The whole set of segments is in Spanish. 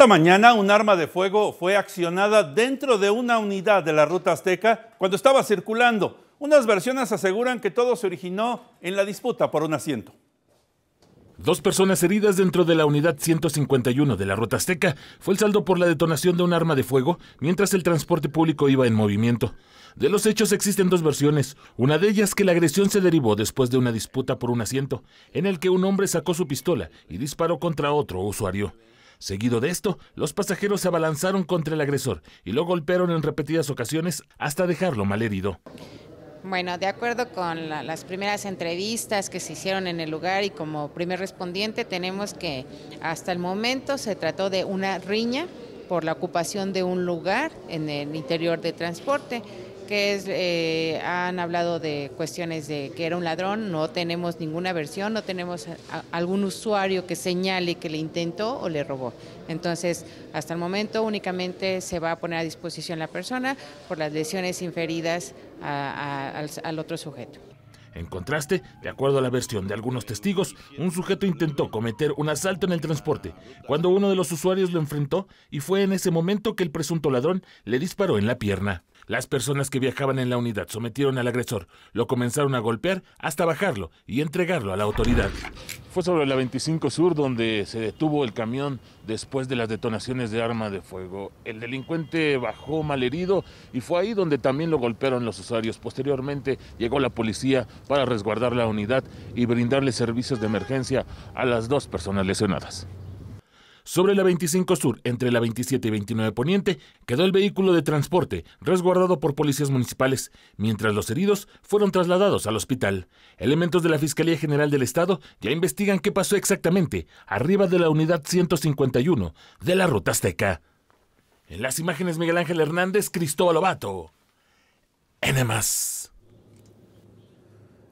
Esta mañana un arma de fuego fue accionada dentro de una unidad de la Ruta Azteca cuando estaba circulando. Unas versiones aseguran que todo se originó en la disputa por un asiento. Dos personas heridas dentro de la unidad 151 de la Ruta Azteca fue el saldo por la detonación de un arma de fuego mientras el transporte público iba en movimiento. De los hechos existen dos versiones, una de ellas que la agresión se derivó después de una disputa por un asiento, en el que un hombre sacó su pistola y disparó contra otro usuario. Seguido de esto, los pasajeros se abalanzaron contra el agresor y lo golpearon en repetidas ocasiones hasta dejarlo malherido. Bueno, de acuerdo con las primeras entrevistas que se hicieron en el lugar y como primer respondiente tenemos que hasta el momento se trató de una riña por la ocupación de un lugar en el interior de transporte. Eh, han hablado de cuestiones de que era un ladrón, no tenemos ninguna versión, no tenemos algún usuario que señale que le intentó o le robó. Entonces, hasta el momento únicamente se va a poner a disposición la persona por las lesiones inferidas al otro sujeto. En contraste, de acuerdo a la versión de algunos testigos, un sujeto intentó cometer un asalto en el transporte, cuando uno de los usuarios lo enfrentó y fue en ese momento que el presunto ladrón le disparó en la pierna. Las personas que viajaban en la unidad sometieron al agresor, lo comenzaron a golpear hasta bajarlo y entregarlo a la autoridad. Fue sobre la 25 Sur donde se detuvo el camión después de las detonaciones de arma de fuego. El delincuente bajó malherido y fue ahí donde también lo golpearon los usuarios. Posteriormente llegó la policía para resguardar la unidad y brindarle servicios de emergencia a las dos personas lesionadas. Sobre la 25 Sur, entre la 27 y 29 Poniente, quedó el vehículo de transporte resguardado por policías municipales, mientras los heridos fueron trasladados al hospital. Elementos de la Fiscalía General del Estado ya investigan qué pasó exactamente arriba de la unidad 151 de la Ruta Azteca. En las imágenes Miguel Ángel Hernández, Cristóbal Obato. N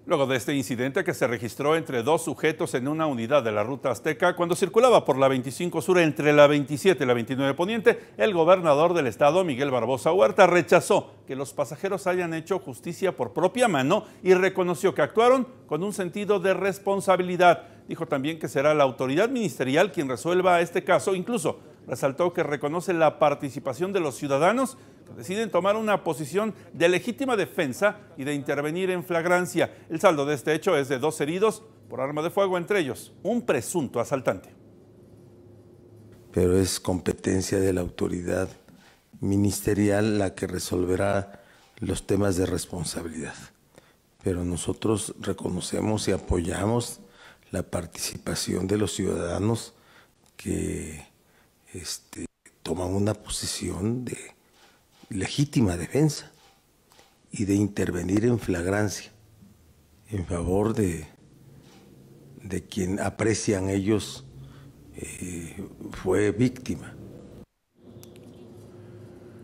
Luego de este incidente que se registró entre dos sujetos en una unidad de la ruta azteca cuando circulaba por la 25 sur entre la 27 y la 29 poniente, el gobernador del estado, Miguel Barbosa Huerta, rechazó que los pasajeros hayan hecho justicia por propia mano y reconoció que actuaron con un sentido de responsabilidad. Dijo también que será la autoridad ministerial quien resuelva este caso, incluso resaltó que reconoce la participación de los ciudadanos que deciden tomar una posición de legítima defensa y de intervenir en flagrancia. El saldo de este hecho es de dos heridos por arma de fuego, entre ellos un presunto asaltante. Pero es competencia de la autoridad ministerial la que resolverá los temas de responsabilidad. Pero nosotros reconocemos y apoyamos la participación de los ciudadanos que este, toman una posición de legítima defensa y de intervenir en flagrancia en favor de, de quien aprecian ellos eh, fue víctima.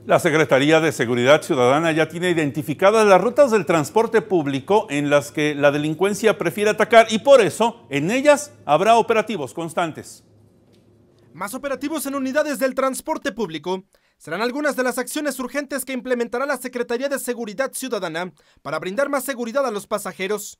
La Secretaría de Seguridad Ciudadana ya tiene identificadas las rutas del transporte público en las que la delincuencia prefiere atacar y por eso en ellas habrá operativos constantes. Más operativos en unidades del transporte público serán algunas de las acciones urgentes que implementará la Secretaría de Seguridad Ciudadana para brindar más seguridad a los pasajeros.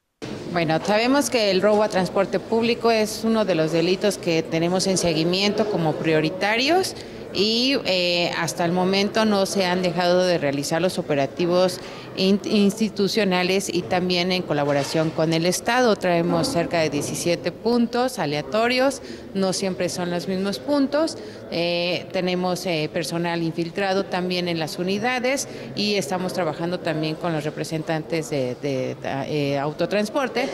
Bueno, sabemos que el robo a transporte público es uno de los delitos que tenemos en seguimiento como prioritarios y eh, hasta el momento no se han dejado de realizar los operativos institucionales y también en colaboración con el Estado. Traemos cerca de 17 puntos aleatorios, no siempre son los mismos puntos. Eh, tenemos eh, personal infiltrado también en las unidades y estamos trabajando también con los representantes de, de autotransporte.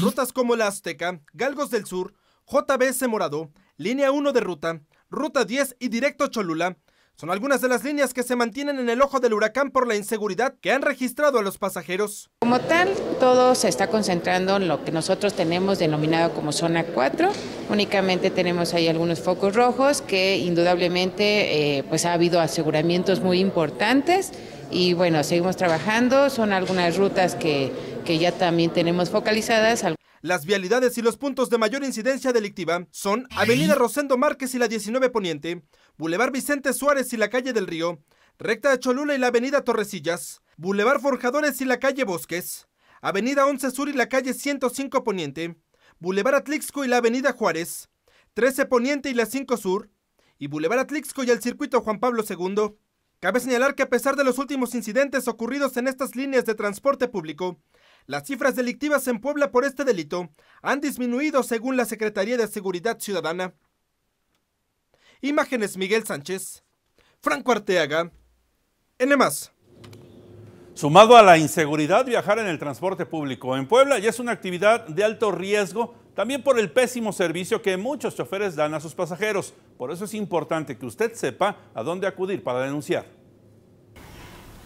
Rutas como la Azteca, Galgos del Sur, JBS Morado, Línea 1 de Ruta, Ruta 10 y directo Cholula. Son algunas de las líneas que se mantienen en el ojo del huracán por la inseguridad que han registrado a los pasajeros. Como tal, todo se está concentrando en lo que nosotros tenemos denominado como zona 4. Únicamente tenemos ahí algunos focos rojos que indudablemente eh, pues ha habido aseguramientos muy importantes y bueno, seguimos trabajando. Son algunas rutas que, que ya también tenemos focalizadas, las vialidades y los puntos de mayor incidencia delictiva son ¿Eh? Avenida Rosendo Márquez y la 19 Poniente, Boulevard Vicente Suárez y la calle del Río, Recta de Cholula y la Avenida Torrecillas, Boulevard Forjadores y la calle Bosques, Avenida 11 Sur y la calle 105 Poniente, Boulevard Atlixco y la Avenida Juárez, 13 Poniente y la 5 Sur, y Boulevard Atlixco y el Circuito Juan Pablo II. Cabe señalar que a pesar de los últimos incidentes ocurridos en estas líneas de transporte público, las cifras delictivas en Puebla por este delito han disminuido según la Secretaría de Seguridad Ciudadana. Imágenes Miguel Sánchez, Franco Arteaga, N. Sumado a la inseguridad, viajar en el transporte público en Puebla ya es una actividad de alto riesgo, también por el pésimo servicio que muchos choferes dan a sus pasajeros. Por eso es importante que usted sepa a dónde acudir para denunciar.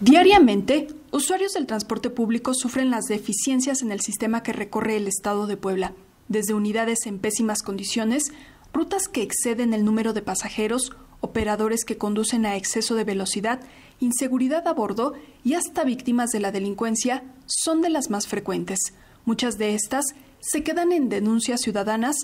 Diariamente, usuarios del transporte público sufren las deficiencias en el sistema que recorre el Estado de Puebla, desde unidades en pésimas condiciones, rutas que exceden el número de pasajeros, operadores que conducen a exceso de velocidad, inseguridad a bordo y hasta víctimas de la delincuencia son de las más frecuentes. Muchas de estas se quedan en denuncias ciudadanas,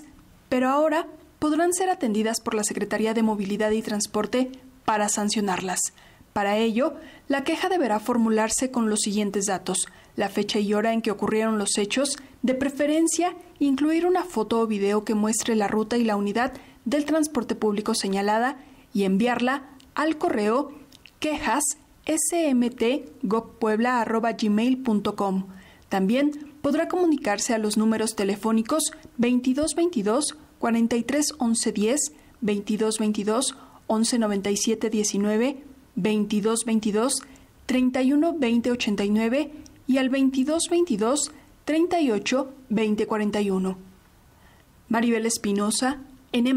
pero ahora podrán ser atendidas por la Secretaría de Movilidad y Transporte para sancionarlas. Para ello, la queja deberá formularse con los siguientes datos, la fecha y hora en que ocurrieron los hechos, de preferencia, incluir una foto o video que muestre la ruta y la unidad del transporte público señalada y enviarla al correo quejas smtgoppuebla.com. También podrá comunicarse a los números telefónicos 2222 43 2222 1197 19 2222 31 20 89 y al 2222 38 20 41. Maribel Espinosa, N.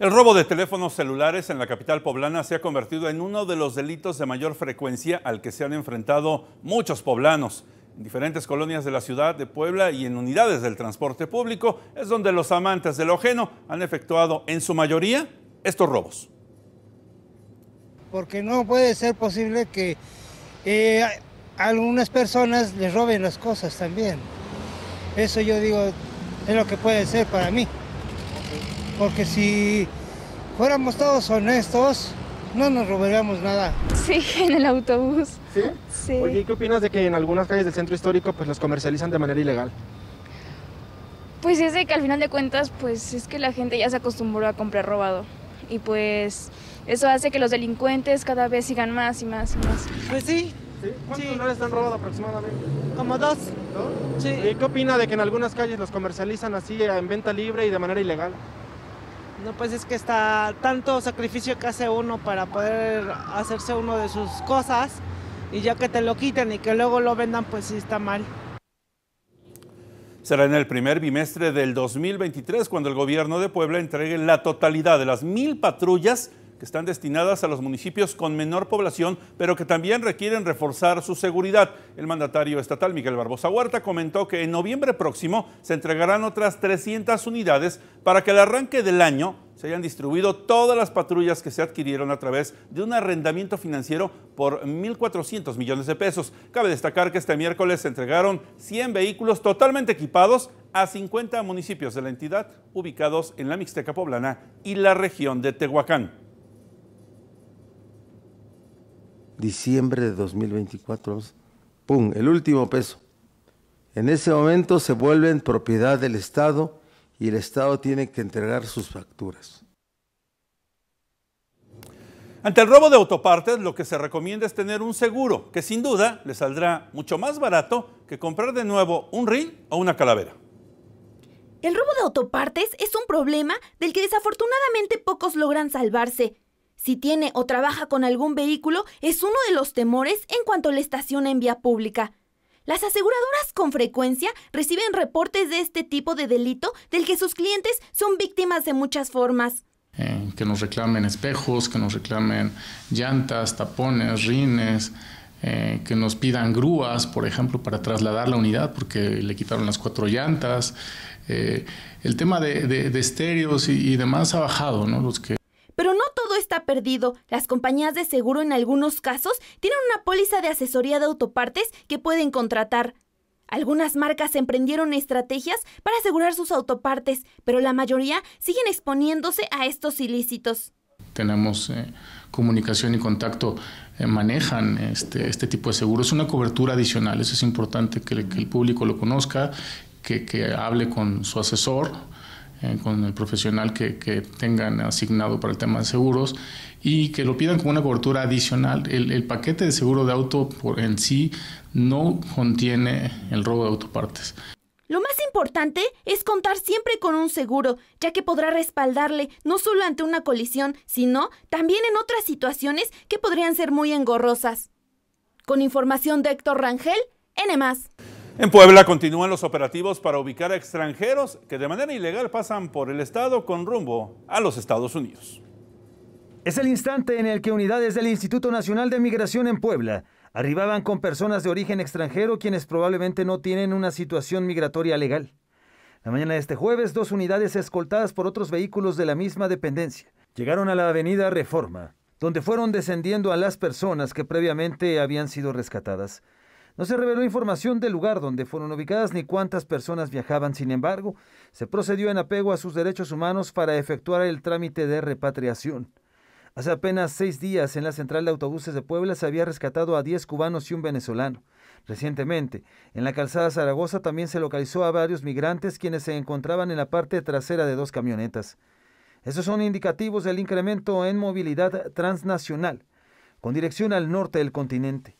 El robo de teléfonos celulares en la capital poblana se ha convertido en uno de los delitos de mayor frecuencia al que se han enfrentado muchos poblanos. En diferentes colonias de la ciudad de Puebla y en unidades del transporte público es donde los amantes del ojeno han efectuado en su mayoría estos robos porque no puede ser posible que eh, algunas personas les roben las cosas también. Eso yo digo, es lo que puede ser para mí. Porque si fuéramos todos honestos, no nos robaríamos nada. Sí, en el autobús. ¿Sí? Sí. ¿qué opinas de que en algunas calles del centro histórico pues los comercializan de manera ilegal? Pues es de que al final de cuentas, pues es que la gente ya se acostumbró a comprar robado y pues eso hace que los delincuentes cada vez sigan más y más y más. Pues sí. ¿Cuántos dólares han robado aproximadamente? Como dos. Sí. ¿Y qué opina de que en algunas calles los comercializan así en venta libre y de manera ilegal? No, pues es que está tanto sacrificio que hace uno para poder hacerse uno de sus cosas y ya que te lo quiten y que luego lo vendan, pues sí está mal. Será en el primer bimestre del 2023 cuando el gobierno de Puebla entregue la totalidad de las mil patrullas que están destinadas a los municipios con menor población, pero que también requieren reforzar su seguridad. El mandatario estatal Miguel Barbosa Huerta comentó que en noviembre próximo se entregarán otras 300 unidades para que el arranque del año se hayan distribuido todas las patrullas que se adquirieron a través de un arrendamiento financiero por 1.400 millones de pesos. Cabe destacar que este miércoles se entregaron 100 vehículos totalmente equipados a 50 municipios de la entidad ubicados en la Mixteca Poblana y la región de Tehuacán. Diciembre de 2024, ¡pum!, el último peso. En ese momento se vuelven propiedad del Estado y el Estado tiene que entregar sus facturas. Ante el robo de autopartes, lo que se recomienda es tener un seguro, que sin duda le saldrá mucho más barato que comprar de nuevo un ring o una calavera. El robo de autopartes es un problema del que desafortunadamente pocos logran salvarse. Si tiene o trabaja con algún vehículo, es uno de los temores en cuanto le estaciona en vía pública. Las aseguradoras con frecuencia reciben reportes de este tipo de delito del que sus clientes son víctimas de muchas formas. Eh, que nos reclamen espejos, que nos reclamen llantas, tapones, rines, eh, que nos pidan grúas, por ejemplo, para trasladar la unidad porque le quitaron las cuatro llantas. Eh, el tema de, estéreos y, y, demás ha bajado, ¿no? Los que pero no todo está perdido. Las compañías de seguro en algunos casos tienen una póliza de asesoría de autopartes que pueden contratar. Algunas marcas emprendieron estrategias para asegurar sus autopartes, pero la mayoría siguen exponiéndose a estos ilícitos. Tenemos eh, comunicación y contacto, eh, manejan este, este, tipo de seguro. Es una cobertura adicional, eso es importante que, el público lo conozca, que hable con su asesor eh, con el profesional que, tengan asignado para el tema de seguros y que lo pidan con una cobertura adicional. El, paquete de seguro de auto por, en sí no contiene el robo de autopartes. Lo más importante es contar siempre con un seguro, ya que podrá respaldarle no solo ante una colisión, sino también en otras situaciones que podrían ser muy engorrosas. Con información de Héctor Rangel, N. En Puebla continúan los operativos para ubicar a extranjeros que de manera ilegal pasan por el estado con rumbo a los Estados Unidos. Es el instante en el que unidades del Instituto Nacional de Migración en Puebla arribaban con personas de origen extranjero quienes probablemente no tienen una situación migratoria legal. La mañana de este jueves, dos unidades escoltadas por otros vehículos de la misma dependencia llegaron a la avenida Reforma, donde fueron descendiendo a las personas que previamente habían sido rescatadas. No se reveló información del lugar donde fueron ubicadas ni cuántas personas viajaban. Sin embargo, se procedió en apego a sus derechos humanos para efectuar el trámite de repatriación. Hace apenas seis días, en la central de autobuses de Puebla se había rescatado a 10 cubanos y un venezolano. Recientemente, en la calzada Zaragoza también se localizó a varios migrantes quienes se encontraban en la parte trasera de dos camionetas. Estos son indicativos del incremento en movilidad transnacional, con dirección al norte del continente.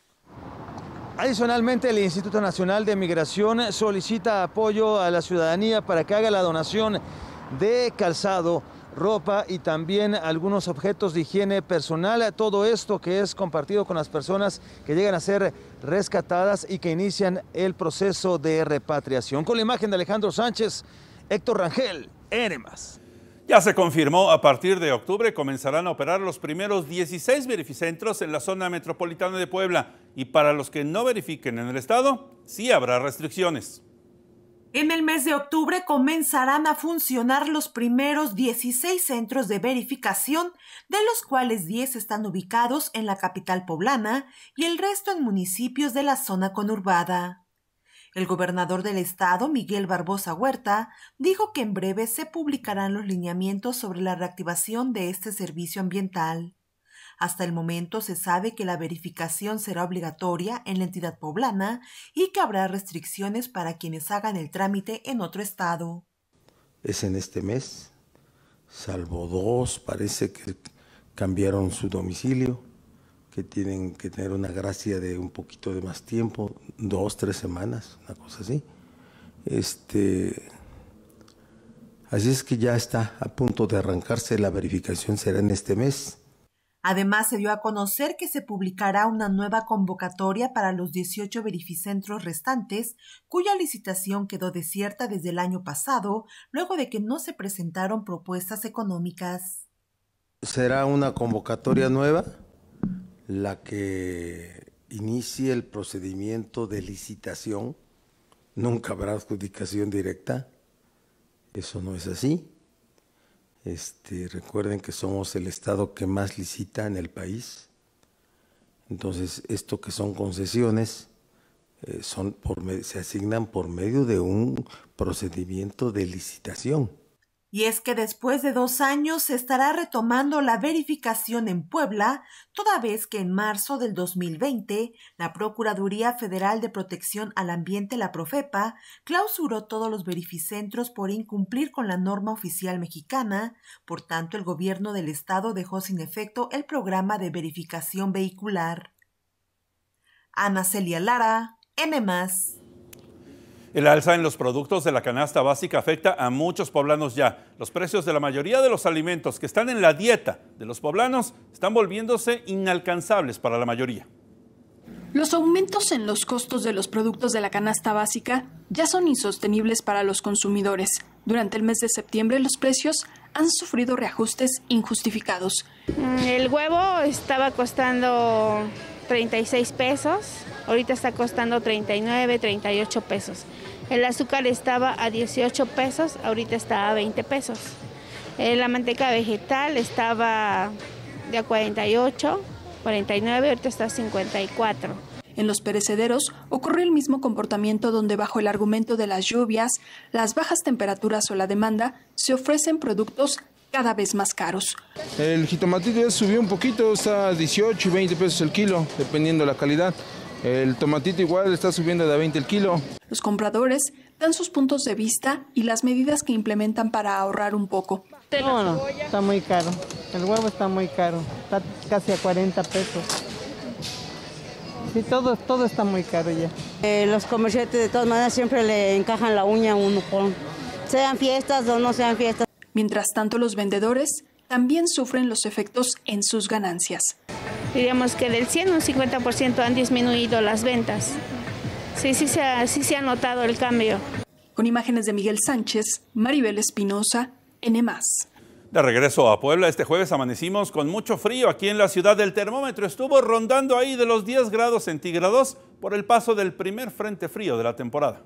Adicionalmente, el Instituto Nacional de Migración solicita apoyo a la ciudadanía para que haga la donación de calzado, ropa y también algunos objetos de higiene personal. Todo esto que es compartido con las personas que llegan a ser rescatadas y que inician el proceso de repatriación. Con la imagen de Alejandro Sánchez, Héctor Rangel, Enemas. Ya se confirmó, a partir de octubre comenzarán a operar los primeros 16 verificentros en la zona metropolitana de Puebla y para los que no verifiquen en el estado, sí habrá restricciones. En el mes de octubre comenzarán a funcionar los primeros 16 centros de verificación, de los cuales 10 están ubicados en la capital poblana y el resto en municipios de la zona conurbada. El gobernador del estado, Miguel Barbosa Huerta, dijo que en breve se publicarán los lineamientos sobre la reactivación de este servicio ambiental. Hasta el momento se sabe que la verificación será obligatoria en la entidad poblana y que habrá restricciones para quienes hagan el trámite en otro estado. Es en este mes, salvo dos, parece que cambiaron su domicilio que tienen que tener una gracia de un poquito de más tiempo, dos, tres semanas, una cosa así. Este, así es que ya está a punto de arrancarse, la verificación será en este mes. Además, se dio a conocer que se publicará una nueva convocatoria para los 18 verificentros restantes, cuya licitación quedó desierta desde el año pasado, luego de que no se presentaron propuestas económicas. Será una convocatoria nueva la que inicie el procedimiento de licitación, nunca habrá adjudicación directa. Eso no es así. Este, recuerden que somos el estado que más licita en el país. Entonces, esto que son concesiones eh, se asignan por medio de un procedimiento de licitación. Y es que después de dos años se estará retomando la verificación en Puebla, toda vez que en marzo del 2020 la Procuraduría Federal de Protección al Ambiente, la Profepa, clausuró todos los verificentros por incumplir con la norma oficial mexicana, por tanto el gobierno del estado dejó sin efecto el programa de verificación vehicular. Ana Celia Lara, M. El alza en los productos de la canasta básica afecta a muchos poblanos ya. Los precios de la mayoría de los alimentos que están en la dieta de los poblanos están volviéndose inalcanzables para la mayoría. Los aumentos en los costos de los productos de la canasta básica ya son insostenibles para los consumidores. Durante el mes de septiembre los precios han sufrido reajustes injustificados. Mm, el huevo estaba costando 36 pesos, ahorita está costando 39, 38 pesos. El azúcar estaba a 18 pesos, ahorita está a 20 pesos. Eh, la manteca vegetal estaba de 48, 49, ahorita está a 54. En los perecederos ocurre el mismo comportamiento donde bajo el argumento de las lluvias, las bajas temperaturas o la demanda, se ofrecen productos cada vez más caros. El jitomatito ya subió un poquito, está a 18 y 20 pesos el kilo, dependiendo la calidad. El tomatito igual está subiendo de 20 el kilo. Los compradores dan sus puntos de vista y las medidas que implementan para ahorrar un poco. No, no, está muy caro. El huevo está muy caro. Está casi a 40 pesos. Sí, todo, todo está muy caro ya. Eh, los comerciantes de todas maneras siempre le encajan la uña a uno, con, sean fiestas o no sean fiestas. Mientras tanto, los vendedores también sufren los efectos en sus ganancias. Diríamos que del 100 un 50% han disminuido las ventas. Sí, sí se, ha, sí se ha notado el cambio. Con imágenes de Miguel Sánchez, Maribel Espinosa, N. De regreso a Puebla, este jueves amanecimos con mucho frío aquí en la ciudad. del termómetro estuvo rondando ahí de los 10 grados centígrados por el paso del primer frente frío de la temporada.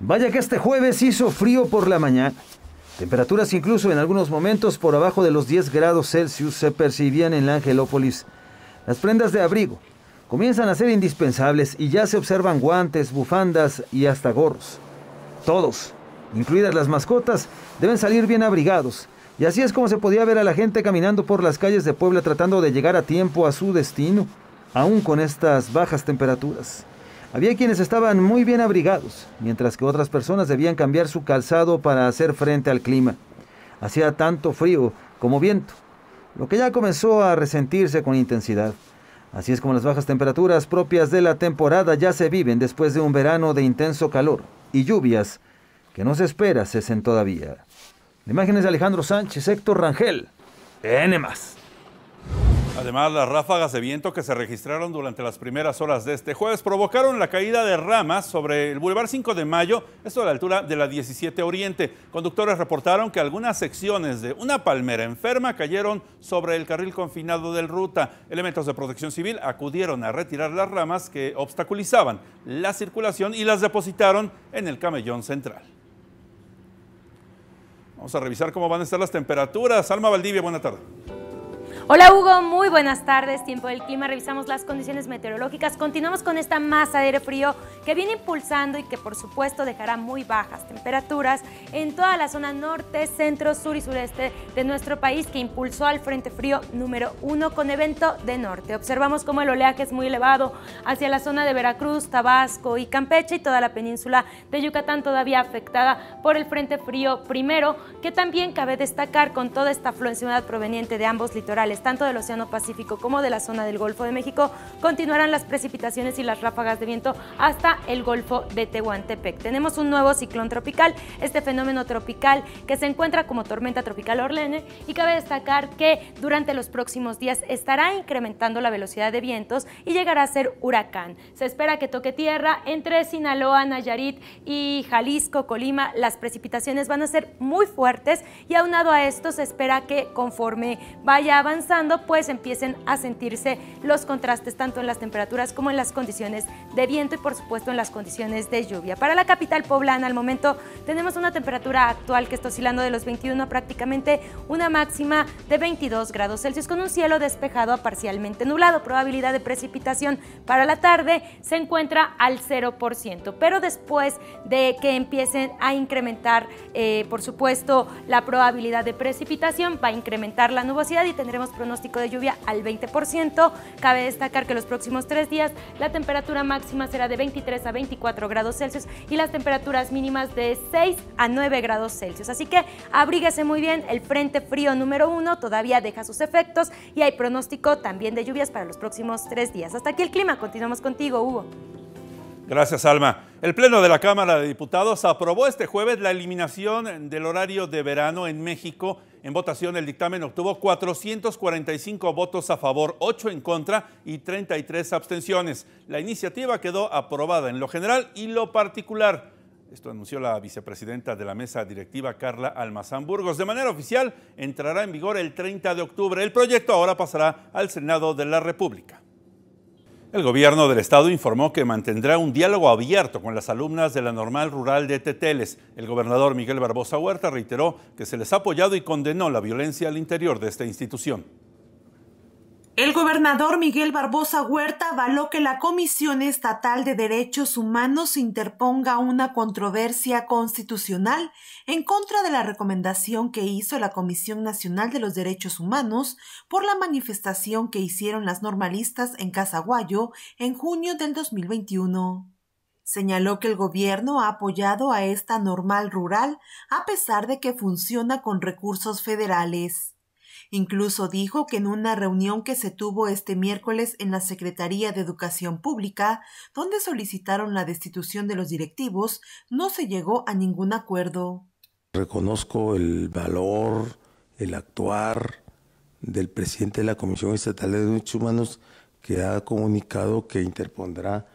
Vaya que este jueves hizo frío por la mañana. Temperaturas incluso en algunos momentos por abajo de los 10 grados Celsius se percibían en la Angelópolis. Las prendas de abrigo comienzan a ser indispensables y ya se observan guantes, bufandas y hasta gorros. Todos, incluidas las mascotas, deben salir bien abrigados. Y así es como se podía ver a la gente caminando por las calles de Puebla tratando de llegar a tiempo a su destino, aún con estas bajas temperaturas. Había quienes estaban muy bien abrigados, mientras que otras personas debían cambiar su calzado para hacer frente al clima. Hacía tanto frío como viento, lo que ya comenzó a resentirse con intensidad. Así es como las bajas temperaturas propias de la temporada ya se viven después de un verano de intenso calor y lluvias que no se espera cesen todavía. La imagen de Alejandro Sánchez, Héctor Rangel, N más. Además, las ráfagas de viento que se registraron durante las primeras horas de este jueves provocaron la caída de ramas sobre el Boulevard 5 de Mayo, esto a la altura de la 17 Oriente. Conductores reportaron que algunas secciones de una palmera enferma cayeron sobre el carril confinado del ruta. Elementos de protección civil acudieron a retirar las ramas que obstaculizaban la circulación y las depositaron en el camellón central. Vamos a revisar cómo van a estar las temperaturas. Alma Valdivia, buena tarde. Hola Hugo, muy buenas tardes. Tiempo del clima, revisamos las condiciones meteorológicas. Continuamos con esta masa de aire frío que viene impulsando y que por supuesto dejará muy bajas temperaturas en toda la zona norte, centro, sur y sureste de nuestro país que impulsó al Frente Frío número uno con evento de norte. Observamos cómo el oleaje es muy elevado hacia la zona de Veracruz, Tabasco y Campeche y toda la península de Yucatán todavía afectada por el Frente Frío primero, que también cabe destacar con toda esta afluencia proveniente de ambos litorales tanto del Océano Pacífico como de la zona del Golfo de México, continuarán las precipitaciones y las ráfagas de viento hasta el Golfo de Tehuantepec. Tenemos un nuevo ciclón tropical, este fenómeno tropical que se encuentra como tormenta tropical Orlene y cabe destacar que durante los próximos días estará incrementando la velocidad de vientos y llegará a ser huracán. Se espera que toque tierra entre Sinaloa, Nayarit y Jalisco, Colima. Las precipitaciones van a ser muy fuertes y aunado a esto se espera que conforme vaya avanzando pues empiecen a sentirse los contrastes tanto en las temperaturas como en las condiciones de viento y por supuesto en las condiciones de lluvia. Para la capital poblana al momento tenemos una temperatura actual que está oscilando de los 21 a prácticamente una máxima de 22 grados Celsius con un cielo despejado a parcialmente nublado. Probabilidad de precipitación para la tarde se encuentra al 0%, pero después de que empiecen a incrementar, eh, por supuesto, la probabilidad de precipitación va a incrementar la nubosidad y tendremos pronóstico de lluvia al 20%. Cabe destacar que los próximos tres días la temperatura máxima será de 23 a 24 grados Celsius y las temperaturas mínimas de 6 a 9 grados Celsius. Así que abríguese muy bien, el frente frío número uno todavía deja sus efectos y hay pronóstico también de lluvias para los próximos tres días. Hasta aquí el clima, continuamos contigo, Hugo. Gracias, Alma. El Pleno de la Cámara de Diputados aprobó este jueves la eliminación del horario de verano en México en votación, el dictamen obtuvo 445 votos a favor, 8 en contra y 33 abstenciones. La iniciativa quedó aprobada en lo general y lo particular. Esto anunció la vicepresidenta de la mesa directiva, Carla Almazán Burgos. De manera oficial, entrará en vigor el 30 de octubre. El proyecto ahora pasará al Senado de la República. El gobierno del estado informó que mantendrá un diálogo abierto con las alumnas de la normal rural de Teteles. El gobernador Miguel Barbosa Huerta reiteró que se les ha apoyado y condenó la violencia al interior de esta institución. El gobernador Miguel Barbosa Huerta avaló que la Comisión Estatal de Derechos Humanos interponga una controversia constitucional en contra de la recomendación que hizo la Comisión Nacional de los Derechos Humanos por la manifestación que hicieron las normalistas en Casaguayo en junio del 2021. Señaló que el gobierno ha apoyado a esta normal rural a pesar de que funciona con recursos federales. Incluso dijo que en una reunión que se tuvo este miércoles en la Secretaría de Educación Pública, donde solicitaron la destitución de los directivos, no se llegó a ningún acuerdo. Reconozco el valor, el actuar del presidente de la Comisión Estatal de Derechos Humanos que ha comunicado que interpondrá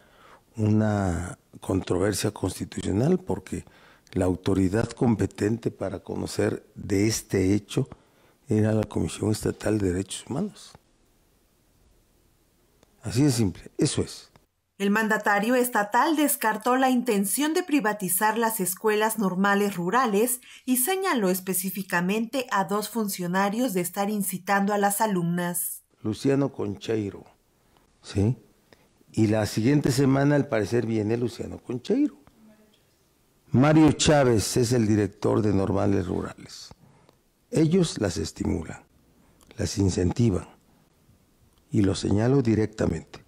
una controversia constitucional porque la autoridad competente para conocer de este hecho era la Comisión Estatal de Derechos Humanos. Así de simple, eso es. El mandatario estatal descartó la intención de privatizar las escuelas normales rurales y señaló específicamente a dos funcionarios de estar incitando a las alumnas. Luciano Concheiro, ¿sí? Y la siguiente semana al parecer viene Luciano Concheiro. Mario Chávez es el director de Normales Rurales. Ellos las estimulan, las incentivan, y lo señalo directamente.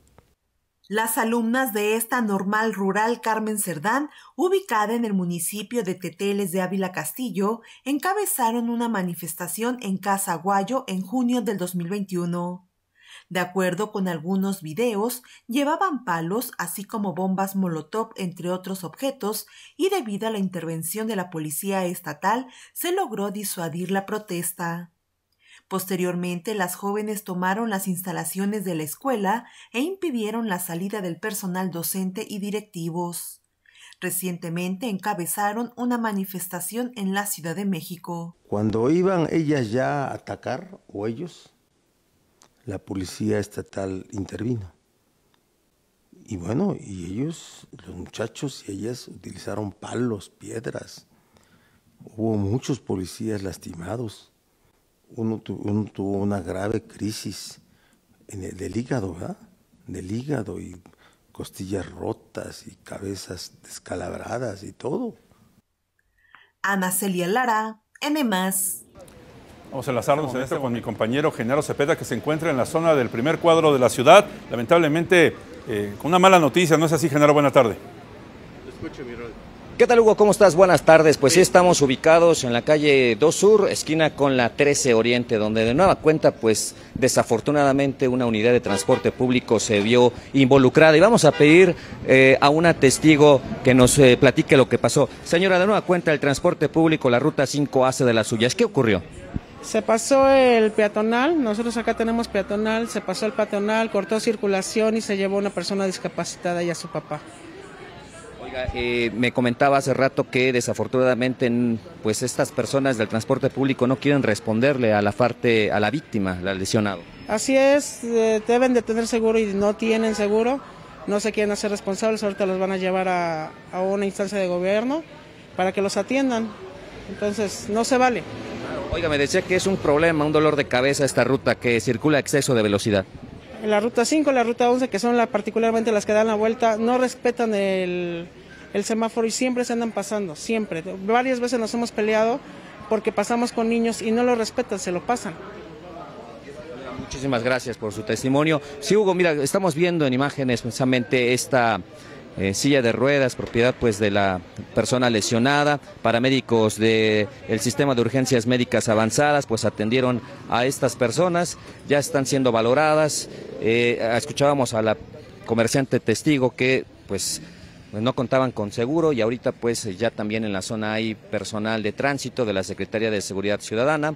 Las alumnas de esta normal rural Carmen Cerdán, ubicada en el municipio de Teteles de Ávila Castillo, encabezaron una manifestación en Casa Guayo en junio del 2021. De acuerdo con algunos videos, llevaban palos así como bombas molotov entre otros objetos y debido a la intervención de la policía estatal se logró disuadir la protesta. Posteriormente, las jóvenes tomaron las instalaciones de la escuela e impidieron la salida del personal docente y directivos. Recientemente encabezaron una manifestación en la Ciudad de México. Cuando iban ellas ya a atacar, o ellos, la policía estatal intervino. Y bueno, y ellos, los muchachos y ellas utilizaron palos, piedras. Hubo muchos policías lastimados. Uno, tuvo una grave crisis en el, del hígado, ¿verdad? Del hígado y costillas rotas y cabezas descalabradas y todo. Ana Celia Lara, M. Vamos a enlazarnos este en esta con mi compañero Genaro Cepeda, que se encuentra en la zona del primer cuadro de la ciudad. Lamentablemente, eh, con una mala noticia, ¿no es así, Genaro? Buena tarde. ¿Qué tal, Hugo? ¿Cómo estás? Buenas tardes. Pues sí, estamos ubicados en la calle 2 Sur, esquina con la 13 Oriente, donde de nueva cuenta, pues desafortunadamente una unidad de transporte público se vio involucrada. Y vamos a pedir eh, a un testigo que nos eh, platique lo que pasó. Señora, de nueva cuenta, el transporte público, la ruta 5 hace de las suyas. ¿Qué ocurrió? Se pasó el peatonal, nosotros acá tenemos peatonal, se pasó el peatonal, cortó circulación y se llevó a una persona discapacitada y a su papá. Oiga, eh, me comentaba hace rato que desafortunadamente pues estas personas del transporte público no quieren responderle a la parte, a la víctima, al lesionado. Así es, eh, deben de tener seguro y no tienen seguro, no se quieren hacer responsables, ahorita los van a llevar a una instancia de gobierno para que los atiendan, entonces no se vale. Oiga, me decía que es un problema, un dolor de cabeza esta ruta que circula a exceso de velocidad. la ruta 5, la ruta 11, que son la, particularmente las que dan la vuelta, no respetan el, el semáforo y siempre se andan pasando, siempre. Varias veces nos hemos peleado porque pasamos con niños y no lo respetan, se lo pasan. Muchísimas gracias por su testimonio. Sí, Hugo, mira, estamos viendo en imágenes precisamente esta eh, silla de ruedas, propiedad pues de la persona lesionada, paramédicos del sistema de urgencias médicas avanzadas, pues atendieron a estas personas, ya están siendo valoradas, eh, escuchábamos a la comerciante testigo que pues no contaban con seguro y ahorita pues ya también en la zona hay personal de tránsito de la Secretaría de Seguridad Ciudadana.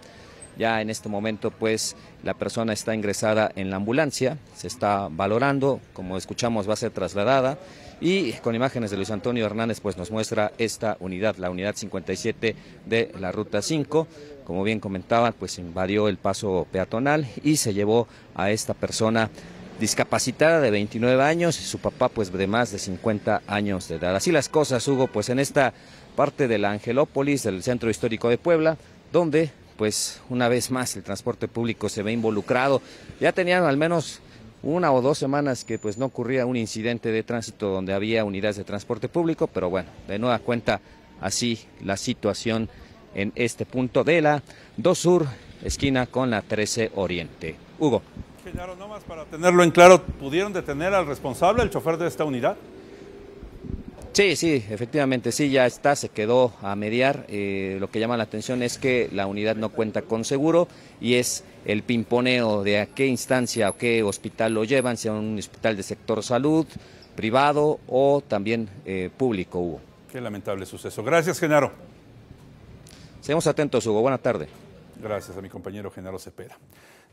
Ya en este momento pues la persona está ingresada en la ambulancia, se está valorando, como escuchamos va a ser trasladada. Y con imágenes de Luis Antonio Hernández, pues nos muestra esta unidad, la unidad 57 de la Ruta 5. Como bien comentaba, pues invadió el paso peatonal y se llevó a esta persona discapacitada de 29 años y su papá pues de más de 50 años de edad. Así las cosas, hubo pues en esta parte de la Angelópolis, del centro histórico de Puebla, donde pues una vez más el transporte público se ve involucrado. Ya tenían al menos una o dos semanas que pues no ocurría un incidente de tránsito donde había unidades de transporte público, pero bueno, de nueva cuenta así la situación en este punto de la 2 Sur, esquina con la 13 Oriente. Hugo. nomás para tenerlo en claro, ¿pudieron detener al responsable, el chofer de esta unidad? Sí, sí, efectivamente, sí, ya está, se quedó a mediar. Eh, lo que llama la atención es que la unidad no cuenta con seguro y es el pimponeo de a qué instancia o qué hospital lo llevan, sea un hospital de sector salud, privado o también eh, público, Hugo. Qué lamentable suceso. Gracias, Genaro. Seamos atentos, Hugo. Buena tarde. Gracias a mi compañero Genaro Cepeda.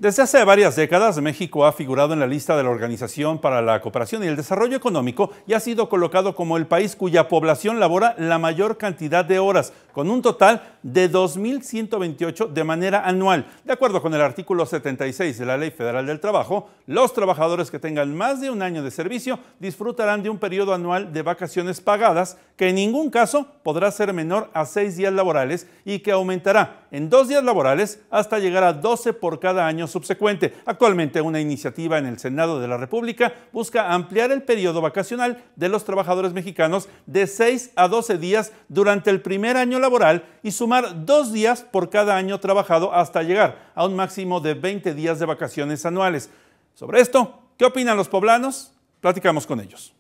Desde hace varias décadas, México ha figurado en la lista de la Organización para la Cooperación y el Desarrollo Económico y ha sido colocado como el país cuya población labora la mayor cantidad de horas, con un total de 2.128 de manera anual. De acuerdo con el artículo 76 de la Ley Federal del Trabajo, los trabajadores que tengan más de un año de servicio disfrutarán de un periodo anual de vacaciones pagadas que en ningún caso podrá ser menor a seis días laborales y que aumentará en dos días laborales hasta llegar a 12 por cada año subsecuente. Actualmente una iniciativa en el Senado de la República busca ampliar el periodo vacacional de los trabajadores mexicanos de 6 a 12 días durante el primer año laboral y sumar dos días por cada año trabajado hasta llegar a un máximo de 20 días de vacaciones anuales. Sobre esto, ¿qué opinan los poblanos? Platicamos con ellos.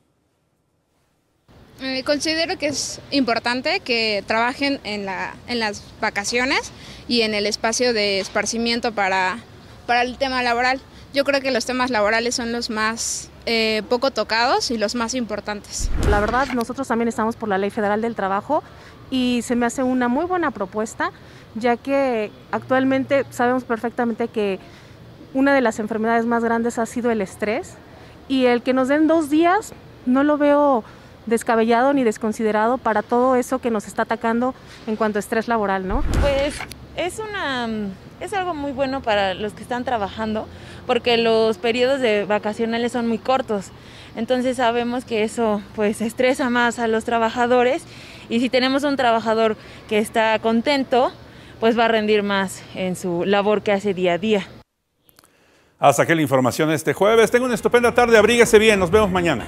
Eh, considero que es importante que trabajen en, la, en, las vacaciones y en el espacio de esparcimiento para, el tema laboral. Yo creo que los temas laborales son los más eh, poco tocados y los más importantes. La verdad, nosotros también estamos por la Ley Federal del Trabajo y se me hace una muy buena propuesta, ya que actualmente sabemos perfectamente que una de las enfermedades más grandes ha sido el estrés y el que nos den dos días no lo veo descabellado ni desconsiderado para todo eso que nos está atacando en cuanto a estrés laboral, ¿no? Pues es una es algo muy bueno para los que están trabajando porque los periodos de vacacionales son muy cortos. Entonces sabemos que eso pues estresa más a los trabajadores y si tenemos un trabajador que está contento, pues va a rendir más en su labor que hace día a día. Hasta aquí la información este jueves. Tengo una estupenda tarde, abríguese bien, nos vemos mañana.